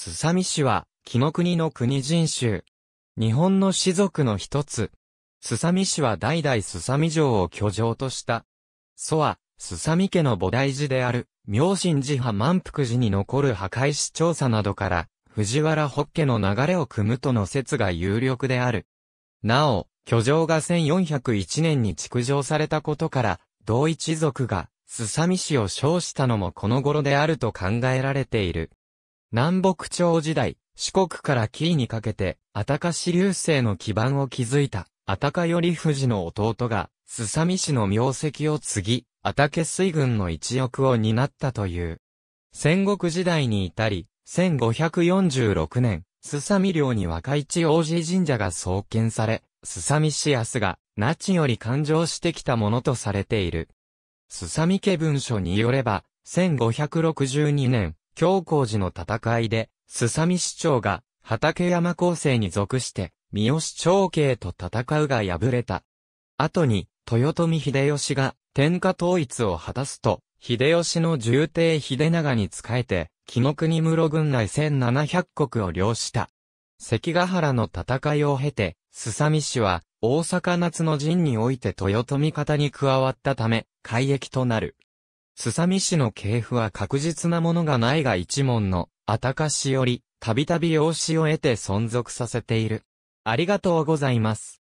津佐美市は、木の国の国人衆。日本の士族の一つ。須佐美氏は代々須佐美城を居城とした。祖は、須佐美家の菩提寺である、明神寺派満腹寺に残る破壊史調査などから、藤原北家の流れを組むとの説が有力である。なお、居城が1401年に築城されたことから、同一族が、須佐美氏を称したのもこの頃であると考えられている。南北朝時代、四国から紀伊にかけて、あたかし流星の基盤を築いた、アタカ頼藤の弟が、すさみ氏の名跡を継ぎ、あたけ水軍の一翼を担ったという。戦国時代に至り、1546年、すさみ領に若市王子神社が創建され、すさみ氏康が、那智より誕生してきたものとされている。すさみ家文書によれば、1562年、京光寺の戦いで、須佐美市長が、畠山高生に属して、三好長慶と戦うが敗れた。後に、豊臣秀吉が、天下統一を果たすと、秀吉の重帝秀長に仕えて、木の国室軍内1700国を領した。関ヶ原の戦いを経て、須佐美氏は、大阪夏の陣において豊臣方に加わったため、改役となる。すさみ氏の系譜は確実なものがないが一門の、あたかしより、たびたび養子を得て存続させている。ありがとうございます。